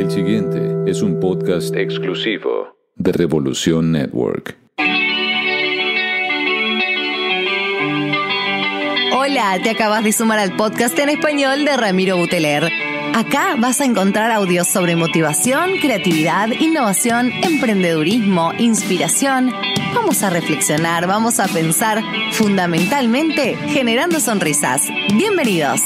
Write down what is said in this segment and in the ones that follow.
El siguiente es un podcast exclusivo de Revolución Network. Hola, te acabas de sumar al podcast en español de Ramiro Buteler. Acá vas a encontrar audios sobre motivación, creatividad, innovación, emprendedurismo, inspiración. Vamos a reflexionar, vamos a pensar, fundamentalmente generando sonrisas. Bienvenidos.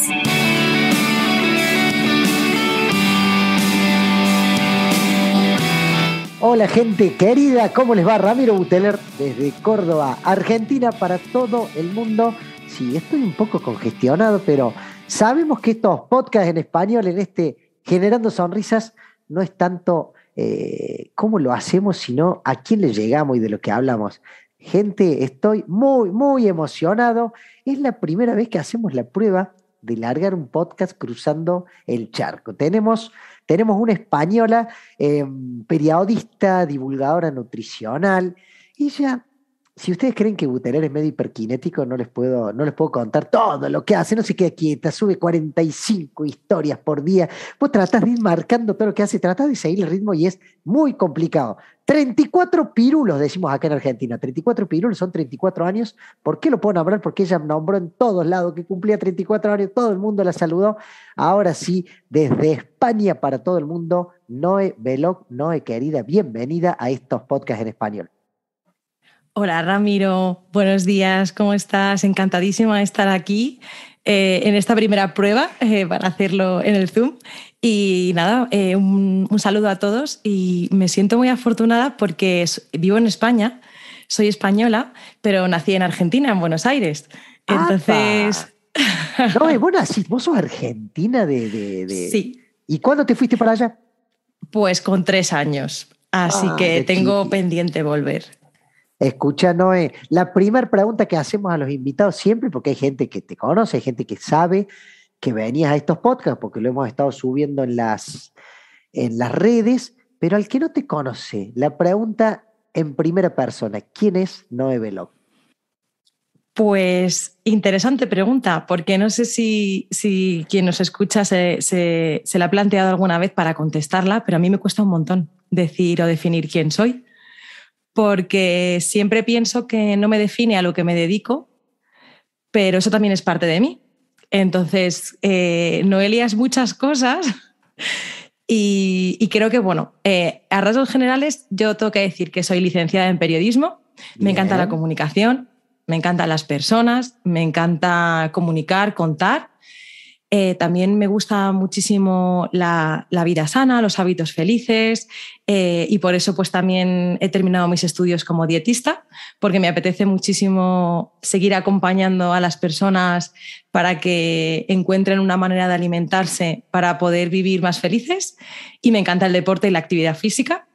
Hola gente querida, ¿cómo les va? Ramiro Buteler desde Córdoba, Argentina, para todo el mundo. Sí, estoy un poco congestionado, pero sabemos que estos podcasts en español, en este Generando Sonrisas, no es tanto eh, cómo lo hacemos, sino a quién le llegamos y de lo que hablamos. Gente, estoy muy, muy emocionado. Es la primera vez que hacemos la prueba de largar un podcast cruzando el charco. Tenemos tenemos una española, em, periodista, divulgadora nutricional. Y ya si ustedes creen que Buteler es medio hiperkinético, no les puedo, no les puedo contar todo lo que hace, no se queda quieta, sube 45 historias por día. Vos tratás de ir marcando todo lo que hace, tratás de seguir el ritmo y es muy complicado. 34 pirulos, decimos acá en Argentina. 34 pirulos son 34 años. ¿Por qué lo puedo nombrar? Porque ella nombró en todos lados que cumplía 34 años, todo el mundo la saludó. Ahora sí, desde España para todo el mundo, Noé Veloc, Noé querida, bienvenida a estos podcasts en español. Hola Ramiro, buenos días, ¿cómo estás? Encantadísima de estar aquí eh, en esta primera prueba eh, para hacerlo en el Zoom. Y nada, eh, un, saludo a todos y me siento muy afortunada porque vivo en España, soy española, pero nací en Argentina, en Buenos Aires. Entonces... ¡Apa! No, bueno, así, vos sos argentina de, Sí. ¿Y cuándo te fuiste para allá? Pues con tres años. Así ah, que tengo pendiente volver. Escucha, Noé, la primera pregunta que hacemos a los invitados siempre, porque hay gente que te conoce, hay gente que sabe que venías a estos podcasts, porque lo hemos estado subiendo en las, en las redes, pero al que no te conoce, la pregunta en primera persona, ¿quién es Noé Veloc? Pues interesante pregunta, porque no sé si, si quien nos escucha se, se, se la ha planteado alguna vez para contestarla, pero a mí me cuesta un montón decir o definir quién soy porque siempre pienso que no me define a lo que me dedico, pero eso también es parte de mí. Entonces, eh, Noelia es muchas cosas y, creo que, bueno, eh, a rasgos generales yo tengo que decir que soy licenciada en periodismo, me encanta la comunicación, me encantan las personas, me encanta comunicar, contar eh, también me gusta muchísimo la, vida sana, los hábitos felices eh, y por eso pues también he terminado mis estudios como dietista, porque me apetece muchísimo seguir acompañando a las personas para que encuentren una manera de alimentarse para poder vivir más felices y me encanta el deporte y la actividad física.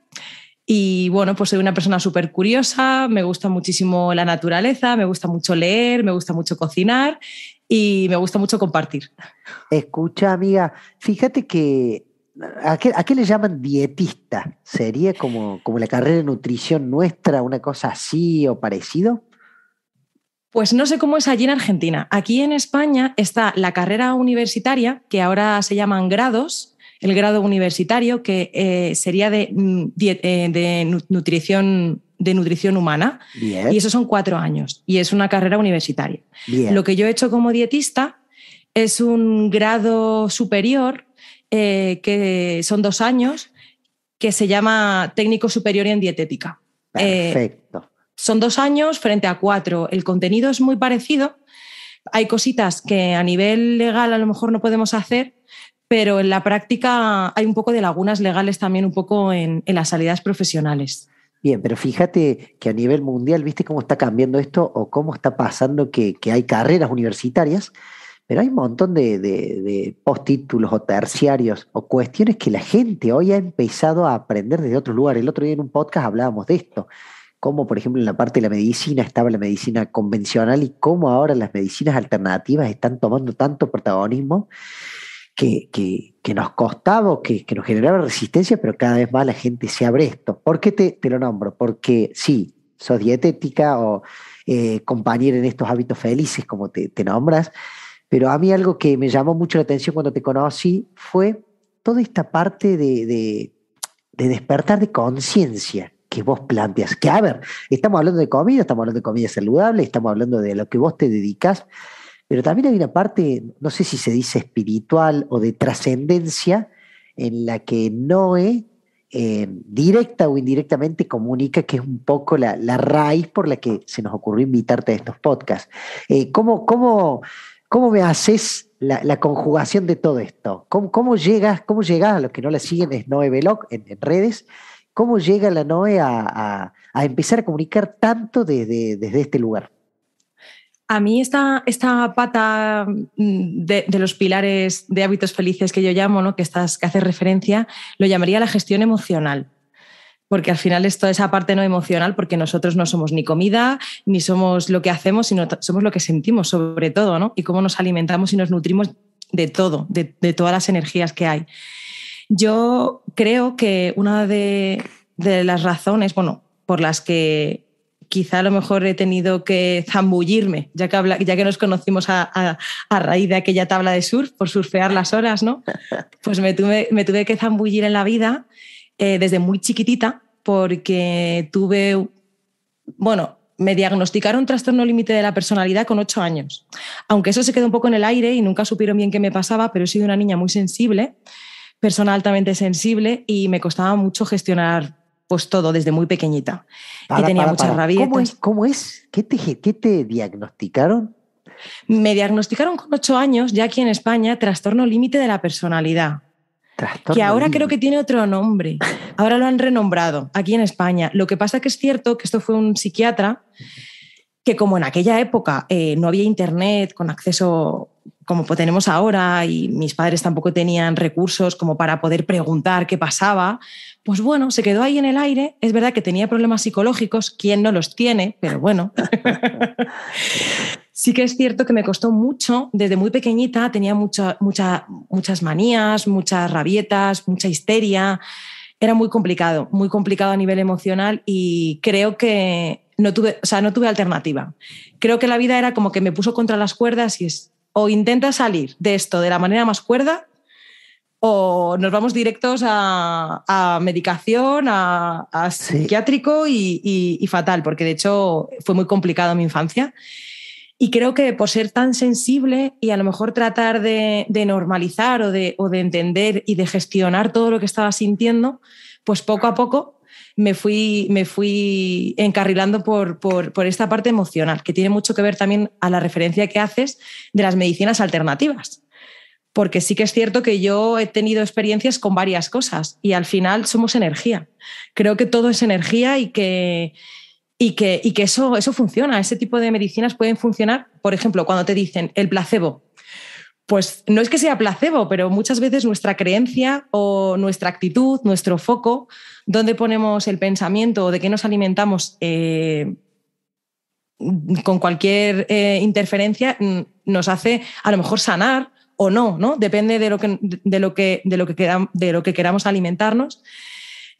Y bueno, pues soy una persona súper curiosa, me gusta muchísimo la naturaleza, me gusta mucho leer, me gusta mucho cocinar y me gusta mucho compartir. Escucha, amiga, fíjate que ¿A qué, le llaman dietista? ¿Sería como, como la carrera de nutrición nuestra, una cosa así o parecido? Pues no sé cómo es allí en Argentina. Aquí en España está la carrera universitaria, que ahora se llaman grados, el grado universitario, que eh, sería de mm, eh, nutrición de nutrición humana. Y eso son cuatro años y es una carrera universitaria. Lo que yo he hecho como dietista es un grado superior eh, que son dos años que se llama técnico superior en dietética. Eh, Perfecto. son dos años frente a cuatro. El contenido es muy parecido. Hay cositas que a nivel legal a lo mejor no podemos hacer, pero en la práctica hay un poco de lagunas legales también un poco en, en las salidas profesionales. Bien, pero fíjate que a nivel mundial, ¿viste cómo está cambiando esto o cómo está pasando que, hay carreras universitarias? Pero hay un montón de, de, de postítulos o terciarios o cuestiones que la gente hoy ha empezado a aprender desde otros lugares. El otro día en un podcast hablábamos de esto, cómo por ejemplo en la parte de la medicina estaba la medicina convencional y cómo ahora las medicinas alternativas están tomando tanto protagonismo que, que, nos costaba, o que, que nos generaba resistencia, pero cada vez más la gente se abre esto. ¿Por qué te, te lo nombro? Porque sí, sos dietética o eh, compañera en estos hábitos felices, como te, nombras, pero a mí algo que me llamó mucho la atención cuando te conocí fue toda esta parte de, de, de despertar de conciencia que vos planteas. Que a ver, estamos hablando de comida, estamos hablando de comida saludable, estamos hablando de lo que vos te dedicas, pero también hay una parte, no sé si se dice espiritual o de trascendencia, en la que Noé, eh, directa o indirectamente, comunica que es un poco la, raíz por la que se nos ocurrió invitarte a estos podcasts. Eh, ¿cómo, cómo, me haces la, conjugación de todo esto? ¿Cómo, cómo llegas, cómo llegas a los que no la siguen, es Noé Veloc en, redes? ¿Cómo llega la Noé a, a empezar a comunicar tanto desde, desde este lugar? A mí esta, esta pata mm, de, los pilares de hábitos felices que yo llamo, ¿no? que, estás, que hace referencia, lo llamaría la gestión emocional. Porque al final es toda esa parte no emocional, porque nosotros no somos ni comida, ni somos lo que hacemos, sino somos lo que sentimos sobre todo, ¿no? Y cómo nos alimentamos y nos nutrimos de todo, de, todas las energías que hay. Yo creo que una de, de las razones, bueno, por las que quizá a lo mejor he tenido que zambullirme, ya que, ya que nos conocimos a, a, a, raíz de aquella tabla de surf, por surfear las horas, ¿no? Pues me tuve, me tuve que zambullir en la vida eh, desde muy chiquitita, porque tuve, bueno, me diagnosticaron trastorno límite de la personalidad con ocho años. Aunque eso se quedó un poco en el aire y nunca supieron bien qué me pasaba, pero he sido una niña muy sensible, persona altamente sensible y me costaba mucho gestionar pues todo desde muy pequeñita. y tenía mucha muchas rabietas. ¿Cómo es? ¿Qué, te, te diagnosticaron? Me diagnosticaron con ocho años, ya aquí en España, trastorno límite de la personalidad. Trastorno que ahora creo que tiene otro nombre. Ahora lo han renombrado aquí en España. Lo que pasa que es cierto que esto fue un psiquiatra que como en aquella época eh, no había internet con acceso como tenemos ahora y mis padres tampoco tenían recursos como para poder preguntar qué pasaba, pues bueno, se quedó ahí en el aire. Es verdad que tenía problemas psicológicos, quien no los tiene, pero bueno. sí que es cierto que me costó mucho, desde muy pequeñita tenía muchas manías, muchas rabietas, mucha histeria. Era muy complicado, muy complicado a nivel emocional y creo que no tuve, no tuve alternativa. Creo que la vida era como que me puso contra las cuerdas y es o intenta salir de esto de la manera más cuerda o nos vamos directos a, medicación, a, psiquiátrico y, fatal, porque de hecho fue muy complicado mi infancia. Y creo que por ser tan sensible y a lo mejor tratar de, normalizar o de, entender y de gestionar todo lo que estaba sintiendo, pues poco a poco me fui, encarrilando por, por, esta parte emocional, que tiene mucho que ver también a la referencia que haces de las medicinas alternativas porque sí que es cierto que yo he tenido experiencias con varias cosas y al final somos energía. Creo que todo es energía y que, que, que eso, eso funciona. Ese tipo de medicinas pueden funcionar, por ejemplo, cuando te dicen el placebo. Pues no es que sea placebo, pero muchas veces nuestra creencia o nuestra actitud, nuestro foco, donde ponemos el pensamiento o de qué nos alimentamos eh, con cualquier eh, interferencia, mm, nos hace a lo mejor sanar o no, ¿no? Depende de lo que, de lo que, de lo que, queramos alimentarnos.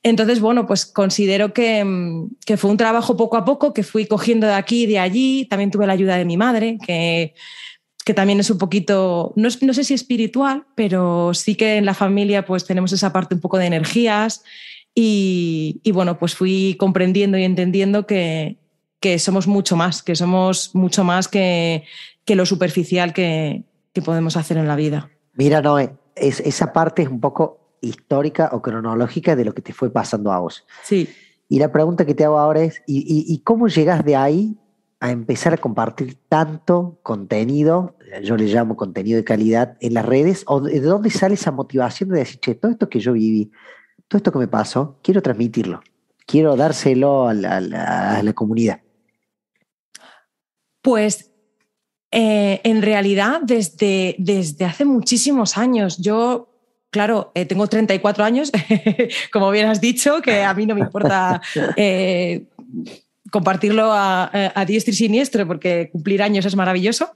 Entonces, bueno, pues considero que, que, fue un trabajo poco a poco que fui cogiendo de aquí y de allí. También tuve la ayuda de mi madre, que, que también es un poquito, no, no, sé si espiritual, pero sí que en la familia pues tenemos esa parte un poco de energías. Y, y bueno, pues fui comprendiendo y entendiendo que, que, somos mucho más, que somos mucho más que, que lo superficial que, podemos hacer en la vida. Mira, Noé, esa parte es un poco histórica o cronológica de lo que te fue pasando a vos. Sí. Y la pregunta que te hago ahora es, ¿y, cómo llegas de ahí a empezar a compartir tanto contenido, yo le llamo contenido de calidad, en las redes? ¿O de dónde sale esa motivación de decir, che, todo esto que yo viví, todo esto que me pasó, quiero transmitirlo, quiero dárselo a la comunidad? Pues eh, en realidad, desde, desde hace muchísimos años, yo claro, eh, tengo 34 años, como bien has dicho, que a mí no me importa eh, compartirlo a, diestro y siniestro, porque cumplir años es maravilloso.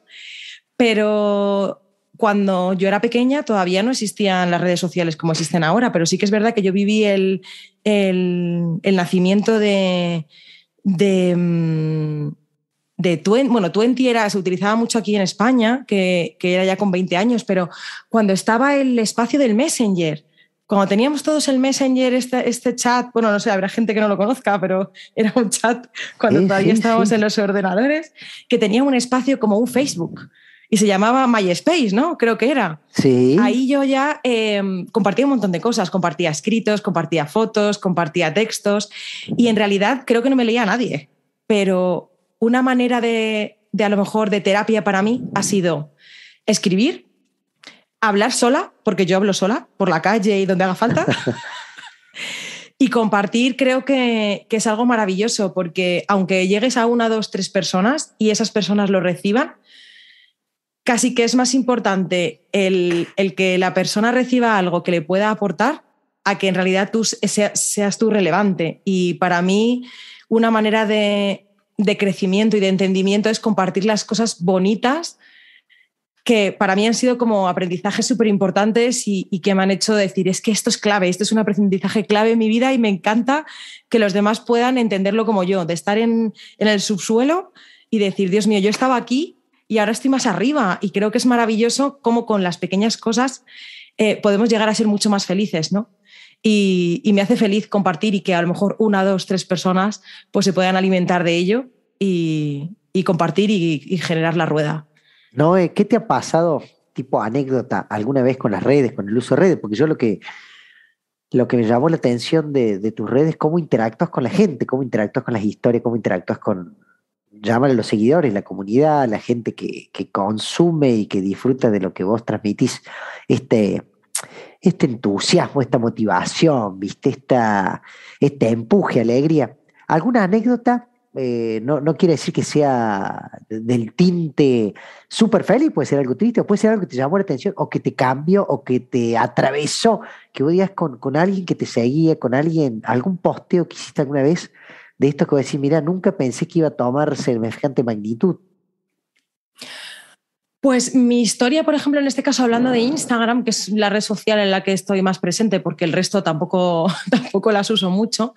Pero cuando yo era pequeña todavía no existían las redes sociales como existen ahora, pero sí que es verdad que yo viví el, nacimiento de mm, de Twenty, bueno, Twenty era, se utilizaba mucho aquí en España, que, que, era ya con 20 años, pero cuando estaba el espacio del Messenger, cuando teníamos todos el Messenger, este, este chat, bueno, no sé, habrá gente que no lo conozca, pero era un chat cuando todavía estábamos en los ordenadores, que tenía un espacio como un Facebook y se llamaba MySpace, ¿no? Creo que era. Sí. Ahí yo ya em, compartía un montón de cosas, compartía escritos, compartía fotos, compartía textos y en realidad creo que no me leía a nadie, pero una manera de, a lo mejor de terapia para mí ha sido escribir, hablar sola, porque yo hablo sola, por la calle y donde haga falta. y compartir creo que, es algo maravilloso, porque aunque llegues a una, dos, tres personas y esas personas lo reciban, casi que es más importante el, el que la persona reciba algo que le pueda aportar a que en realidad tú seas tú relevante. Y para mí, una manera de, de crecimiento y de entendimiento es compartir las cosas bonitas que para mí han sido como aprendizajes súper importantes y, que me han hecho decir, es que esto es clave, esto es un aprendizaje clave en mi vida y me encanta que los demás puedan entenderlo como yo, de estar en, el subsuelo y decir, Dios mío, yo estaba aquí y ahora estoy más arriba y creo que es maravilloso cómo con las pequeñas cosas eh, podemos llegar a ser mucho más felices, ¿no? y, me hace feliz compartir y que a lo mejor una, dos, tres personas pues se puedan alimentar de ello y, compartir y, generar la rueda. No, ¿qué te ha pasado, tipo anécdota, alguna vez con las redes, con el uso de redes? Porque yo lo que, lo que me llamó la atención de, tus redes es cómo interactúas con la gente, cómo interactúas con las historias, cómo interactúas con, llámale los seguidores, la comunidad, la gente que, que, consume y que disfruta de lo que vos transmitís. Este, este entusiasmo, esta motivación, ¿viste? Esta, este empuje, alegría. ¿Alguna anécdota? Eh, no, no, quiere decir que sea del tinte súper feliz, puede ser algo triste, o puede ser algo que te llamó la atención, o que te cambió, o que te atravesó, que vos digas con, alguien que te seguía, con alguien, algún posteo que hiciste alguna vez, de esto que voy a decir, mira, nunca pensé que iba a tomar semejante magnitud. Pues mi historia, por ejemplo, en este caso hablando de Instagram, que es la red social en la que estoy más presente porque el resto tampoco, tampoco las uso mucho,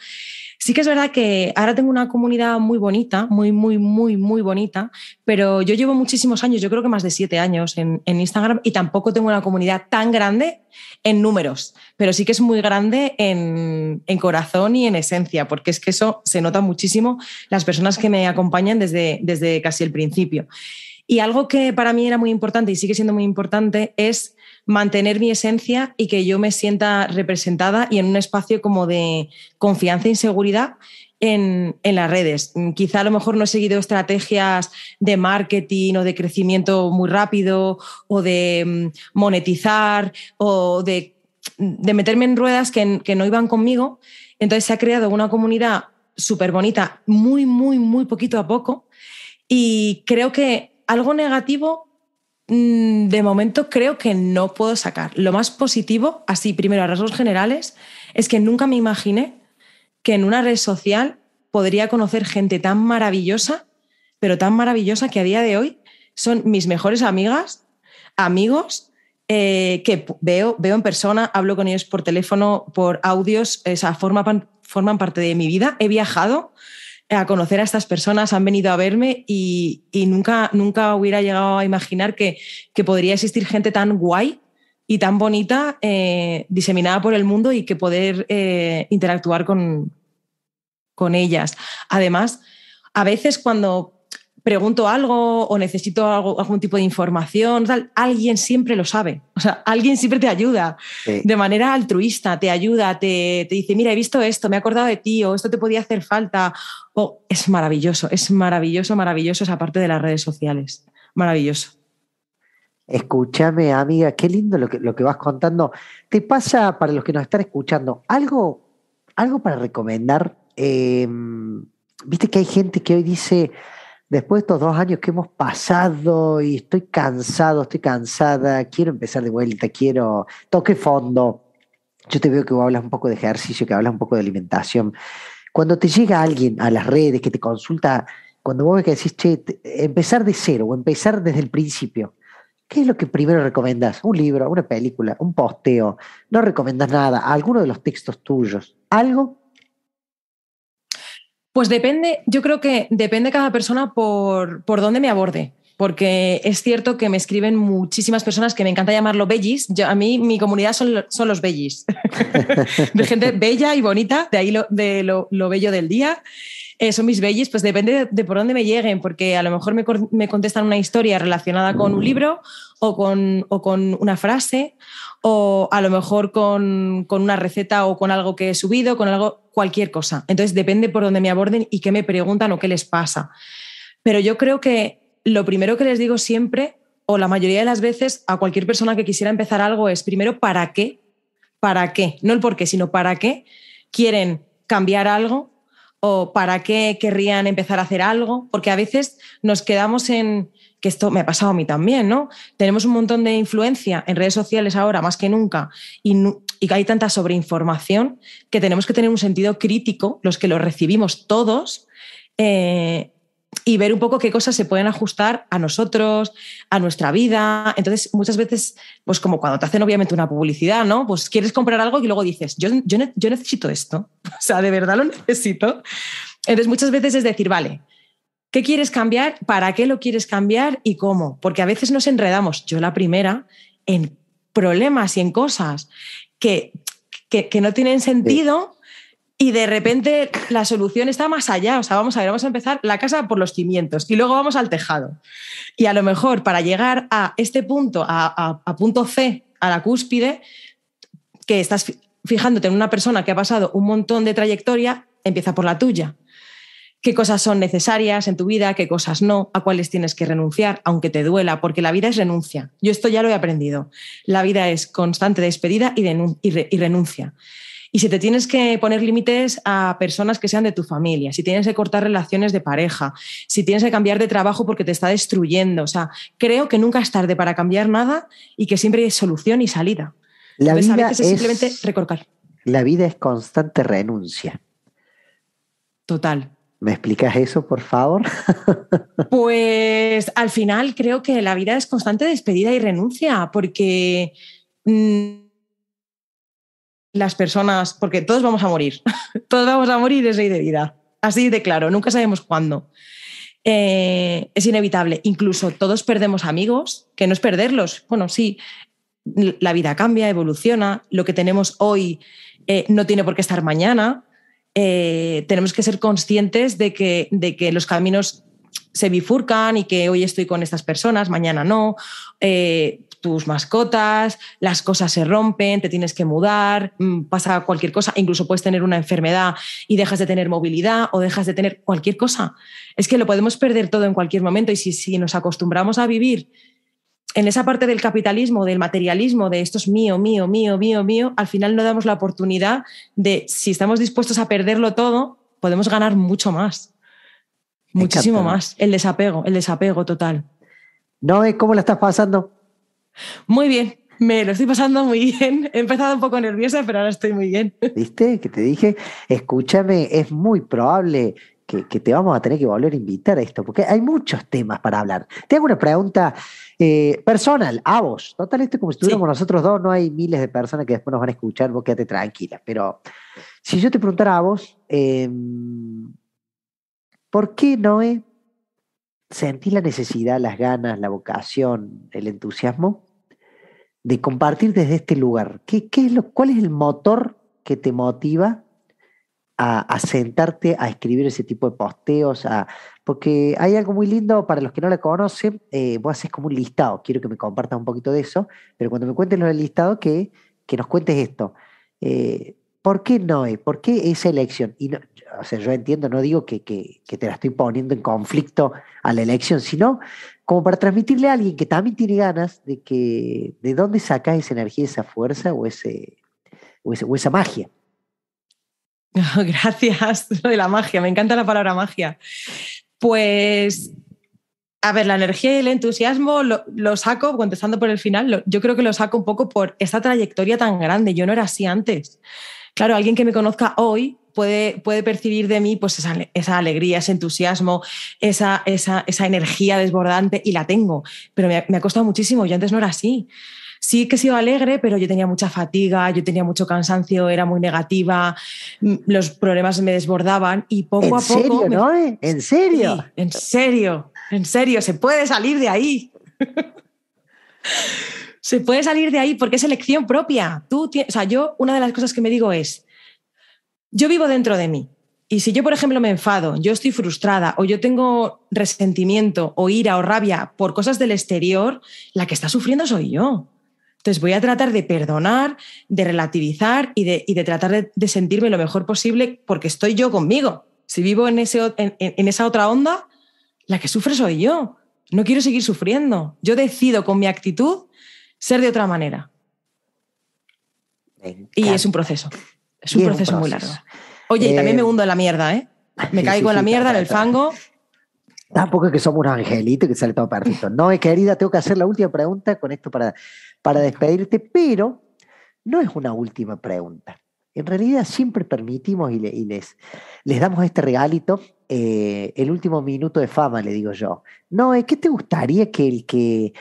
sí que es verdad que ahora tengo una comunidad muy bonita, muy, muy, muy, muy bonita, pero yo llevo muchísimos años, yo creo que más de siete años en, Instagram y tampoco tengo una comunidad tan grande en números, pero sí que es muy grande en, corazón y en esencia, porque es que eso se nota muchísimo las personas que me acompañan desde, desde casi el principio. Y algo que para mí era muy importante y sigue siendo muy importante es mantener mi esencia y que yo me sienta representada y en un espacio como de confianza e seguridad en, las redes. Quizá a lo mejor no he seguido estrategias de marketing o de crecimiento muy rápido o de mm, monetizar o de, meterme en ruedas que, que no iban conmigo. Entonces se ha creado una comunidad súper bonita, muy, muy, muy poquito a poco. Y creo que algo negativo mm, de momento creo que no puedo sacar. Lo más positivo, así primero a rasgos generales, es que nunca me imaginé que en una red social podría conocer gente tan maravillosa, pero tan maravillosa que a día de hoy son mis mejores amigas, amigos, eh, que veo, veo en persona, hablo con ellos por teléfono, por audios, esa forma forman parte de mi vida. He viajado, a conocer a estas personas, han venido a verme y, nunca, nunca hubiera llegado a imaginar que, que, podría existir gente tan guay y tan bonita eh, diseminada por el mundo y que poder eh, interactuar con, con ellas. Además, a veces cuando pregunto algo o necesito algo, algún tipo de información, alguien siempre lo sabe. O sea, alguien siempre te ayuda de manera altruista, te ayuda, te, dice, mira, he visto esto, me he acordado de ti, o esto te podía hacer falta. O, es maravilloso, es maravilloso, maravilloso esa parte de las redes sociales. Maravilloso. Escúchame, amiga, qué lindo lo que, lo que vas contando. ¿Te pasa, para los que nos están escuchando, algo, algo para recomendar? Em, viste que hay gente que hoy dice, después de estos dos años que hemos pasado y estoy cansado, estoy cansada, quiero empezar de vuelta, quiero toque fondo. Yo te veo que hablas un poco de ejercicio, que hablas un poco de alimentación. Cuando te llega alguien a las redes que te consulta, cuando vos ves decís, che, empezar de cero o empezar desde el principio, ¿qué es lo que primero recomendas? ¿Un libro, una película, un posteo? ¿No recomendas nada? ¿Alguno de los textos tuyos? ¿Algo pues depende, yo creo que depende cada persona por, dónde me aborde porque es cierto que me escriben muchísimas personas que me encanta llamarlo bellis. a mí mi comunidad son, los bellis, de gente bella y bonita, de ahí lo, de lo, bello del día. Eh, son mis bellis, pues depende de, por dónde me lleguen, porque a lo mejor me, contestan una historia relacionada con un libro o con, o con una frase o a lo mejor con, una receta o con algo que he subido, con algo, cualquier cosa. Entonces depende por dónde me aborden y qué me preguntan o qué les pasa. Pero yo creo que lo primero que les digo siempre, o la mayoría de las veces, a cualquier persona que quisiera empezar algo es primero para qué, para qué, no el por qué, sino para qué quieren cambiar algo o para qué querrían empezar a hacer algo, porque a veces nos quedamos en, esto me ha pasado a mí también, ¿no? Tenemos un montón de influencia en redes sociales ahora más que nunca y, que hay tanta sobreinformación que tenemos que tener un sentido crítico, los que lo recibimos todos, eh, y ver un poco qué cosas se pueden ajustar a nosotros, a nuestra vida. Entonces, muchas veces, pues como cuando te hacen obviamente una publicidad, ¿no? Pues quieres comprar algo y luego dices, yo necesito esto, o sea, de verdad lo necesito. Entonces, muchas veces es decir, vale, ¿Qué quieres cambiar? ¿Para qué lo quieres cambiar? ¿Y cómo? Porque a veces nos enredamos, yo la primera, en problemas y en cosas que, que, no tienen sentido. y de repente la solución está más allá. O sea, vamos a ver, vamos a empezar la casa por los cimientos y luego vamos al tejado. Y a lo mejor para llegar a este punto, a, punto C, a la cúspide, que estás fijándote en una persona que ha pasado un montón de trayectoria, empieza por la tuya qué cosas son necesarias en tu vida, qué cosas no, a cuáles tienes que renunciar, aunque te duela, porque la vida es renuncia. Yo esto ya lo he aprendido. La vida es constante despedida y, renuncia. Y si te tienes que poner límites a personas que sean de tu familia, si tienes que cortar relaciones de pareja, si tienes que cambiar de trabajo porque te está destruyendo, o sea, creo que nunca es tarde para cambiar nada y que siempre hay solución y salida. La vida es simplemente recortar. La vida es constante renuncia. Total. ¿Me explicas eso, por favor? pues al final creo que la vida es constante despedida y renuncia, porque mm, las personas, porque todos vamos a morir, todos vamos a morir es de vida, así de claro, nunca sabemos cuándo. Eh, es inevitable, incluso todos perdemos amigos, que no es perderlos, bueno, sí, la vida cambia, evoluciona, lo que tenemos hoy eh, no tiene por qué estar mañana eh, tenemos que ser conscientes de que, los caminos se bifurcan y que hoy estoy con estas personas, mañana no, eh, tus mascotas, las cosas se rompen, te tienes que mudar, mm, pasa cualquier cosa, incluso puedes tener una enfermedad y dejas de tener movilidad o dejas de tener cualquier cosa. Es que lo podemos perder todo en cualquier momento y si, si nos acostumbramos a vivir en esa parte del capitalismo, del materialismo, de esto es mío, mío, mío, mío, mío, al final no damos la oportunidad de, si estamos dispuestos a perderlo todo, podemos ganar mucho más. Muchísimo más. El desapego, el desapego total. No, ¿cómo la estás pasando? Muy bien, me lo estoy pasando muy bien. He empezado un poco nerviosa, pero ahora estoy muy bien. ¿Viste? Que te dije, escúchame, es muy probable que, te vamos a tener que volver a invitar a esto, porque hay muchos temas para hablar. Te hago una pregunta eh, personal, a vos. Total, esto como si estuviéramos nosotros dos, no hay miles de personas que después nos van a escuchar, vos quédate tranquila. Pero si yo te preguntara a vos, em, ¿por qué Noé sentí la necesidad, las ganas, la vocación, el entusiasmo de compartir desde este lugar? ¿Qué, qué es lo, ¿Cuál es el motor que te motiva a, sentarte a escribir ese tipo de posteos, porque hay algo muy lindo para los que no la conocen, eh, vos haces como un listado, quiero que me compartas un poquito de eso, pero cuando me cuentes lo del listado, que, que nos cuentes esto. Eh, ¿Por qué Noé? Eh? ¿Por qué esa elección? Y no, yo entiendo, no digo que, te la estoy poniendo en conflicto a la elección, sino como para transmitirle a alguien que también tiene ganas de que de dónde sacas esa energía, esa fuerza o esa magia. Gracias, lo de la magia, me encanta la palabra magia. Pues, a ver, la energía y el entusiasmo lo, saco, contestando por el final, yo creo que lo saco un poco por esta trayectoria tan grande, yo no era así antes. Claro, alguien que me conozca hoy Puede, puede, percibir de mí pues esa, alegría, ese entusiasmo, esa, esa, energía desbordante y la tengo. Pero me me ha, costado muchísimo, yo antes no era así sí que he sido alegre, pero yo tenía mucha fatiga, yo tenía mucho cansancio, era muy negativa, los problemas me desbordaban y poco a poco... ¿Eh? ¿En serio, ¿no? ¿En serio? en serio, en serio, se puede salir de ahí. se puede salir de ahí porque es elección propia. Tú o sea, yo una de las cosas que me digo es, yo vivo dentro de mí. Y si yo, por ejemplo, me enfado, yo estoy frustrada o yo tengo resentimiento o ira o rabia por cosas del exterior, la que está sufriendo soy yo. Entonces voy a tratar de perdonar, de relativizar y de, tratar de, sentirme lo mejor posible porque estoy yo conmigo. Si vivo en, ese, en, esa otra onda, la que sufre soy yo. No quiero seguir sufriendo. Yo decido con mi actitud ser de otra manera. Y es un proceso. Es un, proceso, muy largo. Oye, y también me eh, hundo en la mierda, ¿eh? Me caigo en la mierda, en el fango. Tampoco es que somos un angelito que sale todo perfecto. No, es querida, tengo que hacer la última pregunta con esto para para despedirte, pero no es una última pregunta. En realidad siempre permitimos y, les, damos este regalito, eh, el último minuto de fama, le digo yo. No, es que te gustaría que el que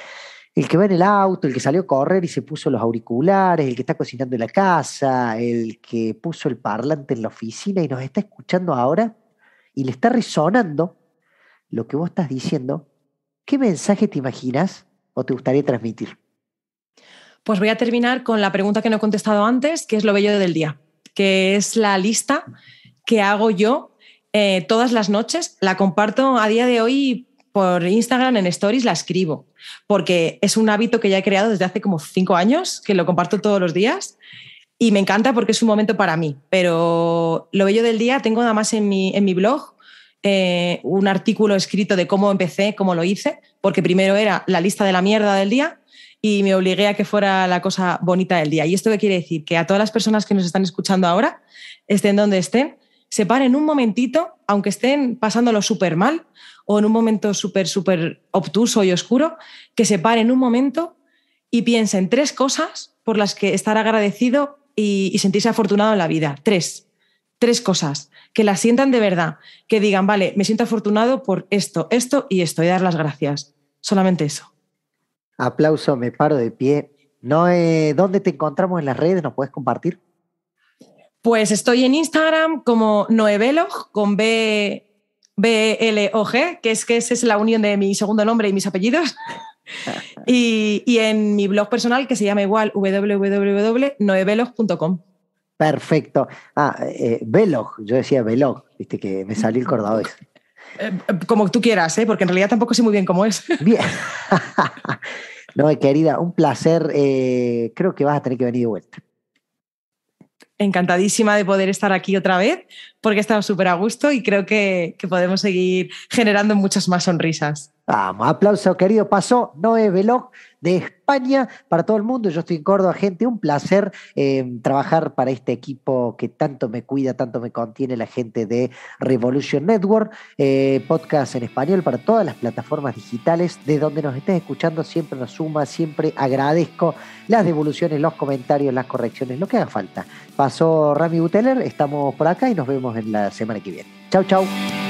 el que va en el auto, el que salió a correr y se puso los auriculares, el que está cocinando en la casa, el que puso el parlante en la oficina y nos está escuchando ahora y le está resonando lo que vos estás diciendo, ¿qué mensaje te imaginas o te gustaría transmitir? Pues voy a terminar con la pregunta que no he contestado antes, que es lo bello del día, que es la lista que hago yo eh, todas las noches. La comparto a día de hoy por Instagram en stories, la escribo, porque es un hábito que ya he creado desde hace como cinco años, que lo comparto todos los días. Y me encanta porque es un momento para mí, pero lo bello del día tengo nada más en mi, blog eh, un artículo escrito de cómo empecé, cómo lo hice, porque primero era la lista de la mierda del día y me obligué a que fuera la cosa bonita del día. ¿Y esto qué quiere decir? Que a todas las personas que nos están escuchando ahora, estén donde estén, se paren un momentito, aunque estén pasándolo súper mal o en un momento súper, súper obtuso y oscuro, que se paren un momento y piensen tres cosas por las que estar agradecido y, y sentirse afortunado en la vida. Tres. Tres cosas. Que las sientan de verdad. Que digan, vale, me siento afortunado por esto, esto y esto. Y dar las gracias. Solamente eso. Aplauso, me paro de pie. No, ¿Dónde te encontramos en las redes? ¿Nos puedes compartir? Pues estoy en Instagram como Noevelog con B, B L O G, que es que esa es la unión de mi segundo nombre y mis apellidos. y, en mi blog personal que se llama igual www.noevelog.com. Perfecto. Ah, eh, Velog, yo decía Velog, viste que me salí el cordado ese. Eh, eh, como tú quieras, ¿eh? porque en realidad tampoco sé muy bien cómo es. Bien. no, querida, un placer. creo que vas a tener que venir de vuelta. Encantadísima de poder estar aquí otra vez, porque he estado súper a gusto y creo que, podemos seguir generando muchas más sonrisas. Vamos, aplauso, querido. Pasó Noé Veloz de España para todo el mundo. Yo estoy en Córdoba, gente, un placer eh, trabajar para este equipo que tanto me cuida, tanto me contiene la gente de Revolution Network, eh, podcast en español para todas las plataformas digitales, de donde nos estés escuchando, siempre nos suma, siempre agradezco las devoluciones, los comentarios, las correcciones, lo que haga falta. Pasó Rami Guteller, estamos por acá y nos vemos en la semana que viene. Chau, chau.